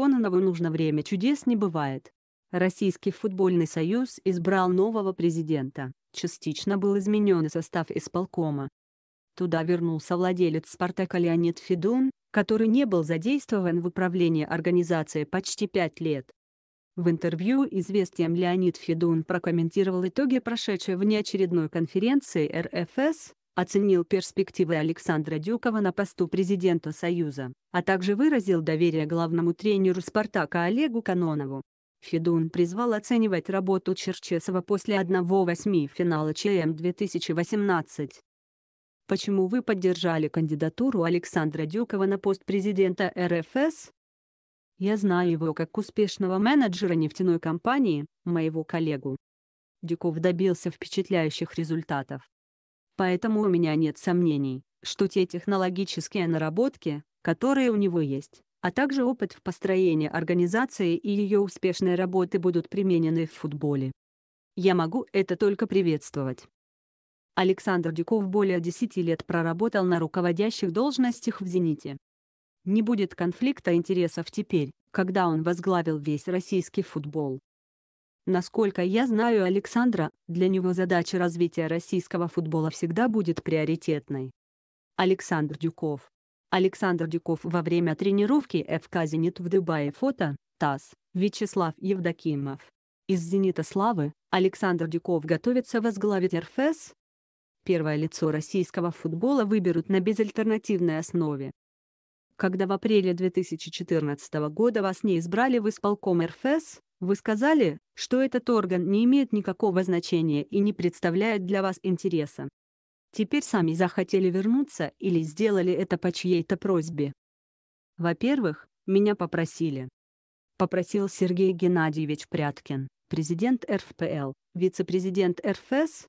Кононова нужно время, чудес не бывает. Российский футбольный союз избрал нового президента, частично был изменен состав исполкома. Туда вернулся владелец «Спартака» Леонид Федун, который не был задействован в управлении организации почти пять лет. В интервью «Известиям» Леонид Федун прокомментировал итоги прошедшей внеочередной конференции РФС, оценил перспективы Александра Дюкова на посту президента Союза, а также выразил доверие главному тренеру «Спартака» Олегу Канонову. Федун призвал оценивать работу Черчесова после 1-8 финала ЧМ-2018. Почему вы поддержали кандидатуру Александра Дюкова на пост президента РФС? Я знаю его как успешного менеджера нефтяной компании, моего коллегу. Дюков добился впечатляющих результатов, Поэтому у меня нет сомнений, что те технологические наработки, которые у него есть, а также опыт в построении организации и ее успешной работы будут применены в футболе. Я могу это только приветствовать. Александр Дюков более 10 лет проработал на руководящих должностях в «Зените». Не будет конфликта интересов теперь, когда он возглавил весь российский футбол. Насколько я знаю Александра, для него задача развития российского футбола всегда будет приоритетной. Александр Дюков. Александр Дюков во время тренировки ФК «Зенит» в Дубае фото, ТАСС, Вячеслав Евдокимов. Из «Зенита Славы» Александр Дюков готовится возглавить РФС. Первое лицо российского футбола выберут на безальтернативной основе. Когда в апреле 2014 года вас не избрали в исполком РФС, вы сказали, что этот орган не имеет никакого значения и не представляет для вас интереса. Теперь сами захотели вернуться или сделали это по чьей-то просьбе. Во-первых, меня попросили. Попросил Сергей Геннадьевич Пряткин, президент РФПЛ, вице-президент РФС.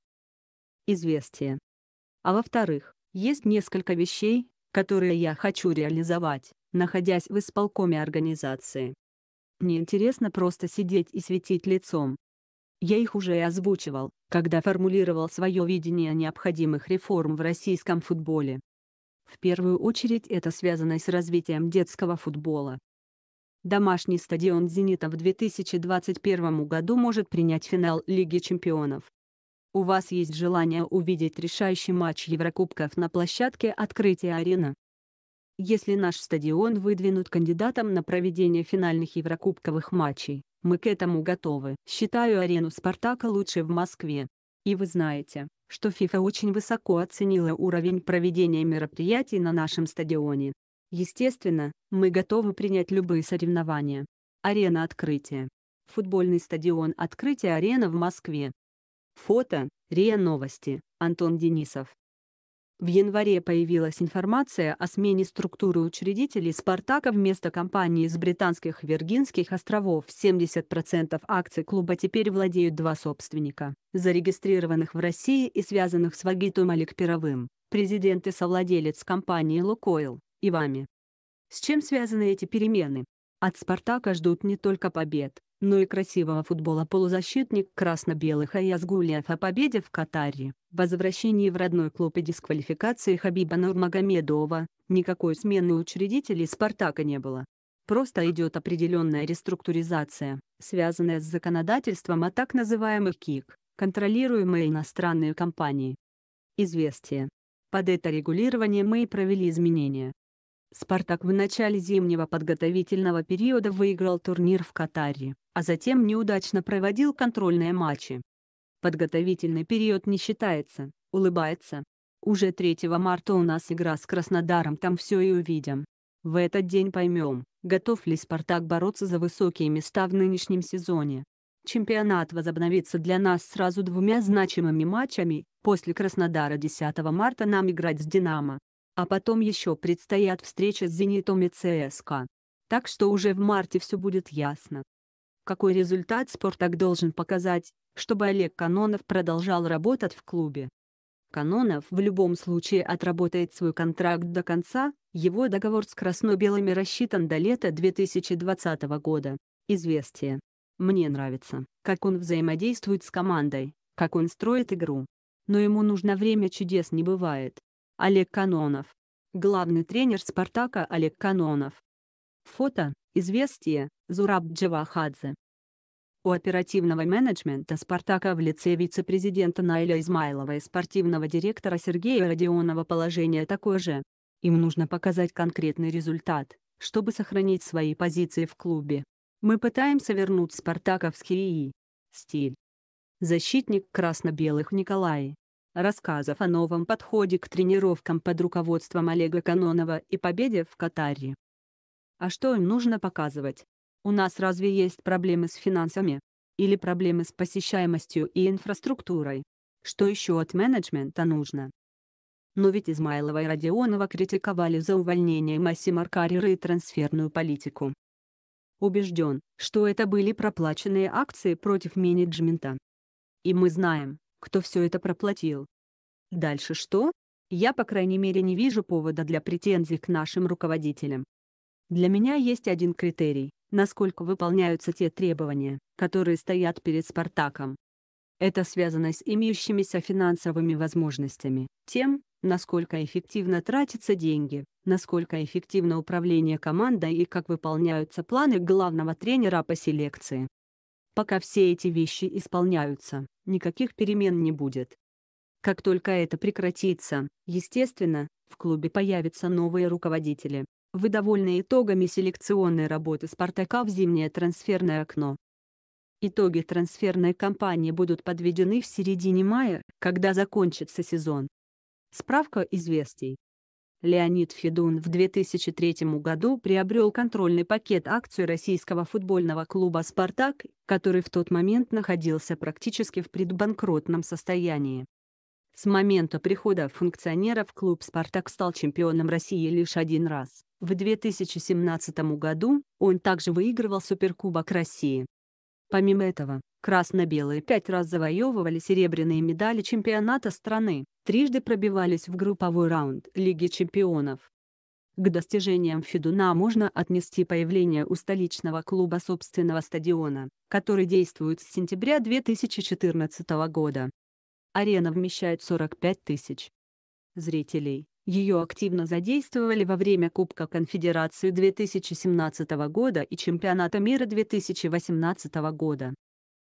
Известие. А во-вторых, есть несколько вещей, которые я хочу реализовать, находясь в исполкоме организации неинтересно просто сидеть и светить лицом. Я их уже и озвучивал, когда формулировал свое видение необходимых реформ в российском футболе. В первую очередь это связано с развитием детского футбола. Домашний стадион «Зенита» в 2021 году может принять финал Лиги чемпионов. У вас есть желание увидеть решающий матч Еврокубков на площадке открытия арена? если наш стадион выдвинут кандидатом на проведение финальных еврокубковых матчей. Мы к этому готовы. Считаю арену «Спартака» лучшей в Москве. И вы знаете, что FIFA очень высоко оценила уровень проведения мероприятий на нашем стадионе. Естественно, мы готовы принять любые соревнования. Арена открытия. Футбольный стадион Открытие арена в Москве. Фото, РИА Новости, Антон Денисов. В январе появилась информация о смене структуры учредителей «Спартака» вместо компании из британских Виргинских островов. 70% акций клуба теперь владеют два собственника, зарегистрированных в России и связанных с Вагитом Олег Пировым, президент и совладелец компании «Лукойл» и вами. С чем связаны эти перемены? От «Спартака» ждут не только побед, но и красивого футбола полузащитник красно-белых Аяс Гулиев о победе в Катаре, возвращении в родной клуб и дисквалификации Хабиба Нурмагомедова, никакой смены учредителей «Спартака» не было. Просто идет определенная реструктуризация, связанная с законодательством о а так называемых КИК, контролируемые иностранные компании. Известие. Под это регулирование мы и провели изменения. «Спартак» в начале зимнего подготовительного периода выиграл турнир в Катаре а затем неудачно проводил контрольные матчи. Подготовительный период не считается, улыбается. Уже 3 марта у нас игра с Краснодаром, там все и увидим. В этот день поймем, готов ли «Спартак» бороться за высокие места в нынешнем сезоне. Чемпионат возобновится для нас сразу двумя значимыми матчами, после Краснодара 10 марта нам играть с «Динамо». А потом еще предстоят встречи с «Зенитом» и «ЦСКА». Так что уже в марте все будет ясно. Какой результат «Спартак» должен показать, чтобы Олег Канонов продолжал работать в клубе? Канонов в любом случае отработает свой контракт до конца, его договор с красно-белыми рассчитан до лета 2020 года. Известие. Мне нравится, как он взаимодействует с командой, как он строит игру. Но ему нужно время чудес не бывает. Олег Канонов. Главный тренер «Спартака» Олег Канонов. Фото Известие, Зураб Джавахадзе. У оперативного менеджмента «Спартака» в лице вице-президента Найля Измайлова и спортивного директора Сергея Родионова положение такое же. Им нужно показать конкретный результат, чтобы сохранить свои позиции в клубе. Мы пытаемся вернуть спартаковский стиль. Защитник красно-белых Николай. Рассказов о новом подходе к тренировкам под руководством Олега Канонова и победе в Катаре. А что им нужно показывать? У нас разве есть проблемы с финансами? Или проблемы с посещаемостью и инфраструктурой? Что еще от менеджмента нужно? Но ведь Измайлова и Родионова критиковали за увольнение Массима Карьера и трансферную политику. Убежден, что это были проплаченные акции против менеджмента. И мы знаем, кто все это проплатил. Дальше что? Я по крайней мере не вижу повода для претензий к нашим руководителям. Для меня есть один критерий, насколько выполняются те требования, которые стоят перед «Спартаком». Это связано с имеющимися финансовыми возможностями, тем, насколько эффективно тратятся деньги, насколько эффективно управление командой и как выполняются планы главного тренера по селекции. Пока все эти вещи исполняются, никаких перемен не будет. Как только это прекратится, естественно, в клубе появятся новые руководители, вы довольны итогами селекционной работы «Спартака» в зимнее трансферное окно. Итоги трансферной кампании будут подведены в середине мая, когда закончится сезон. Справка известий. Леонид Федун в 2003 году приобрел контрольный пакет акций российского футбольного клуба «Спартак», который в тот момент находился практически в предбанкротном состоянии. С момента прихода функционеров клуб «Спартак» стал чемпионом России лишь один раз. В 2017 году он также выигрывал Суперкубок России. Помимо этого, красно-белые пять раз завоевывали серебряные медали чемпионата страны, трижды пробивались в групповой раунд Лиги чемпионов. К достижениям Федуна можно отнести появление у столичного клуба собственного стадиона, который действует с сентября 2014 года. Арена вмещает 45 тысяч зрителей. Ее активно задействовали во время Кубка Конфедерации 2017 года и Чемпионата мира 2018 года.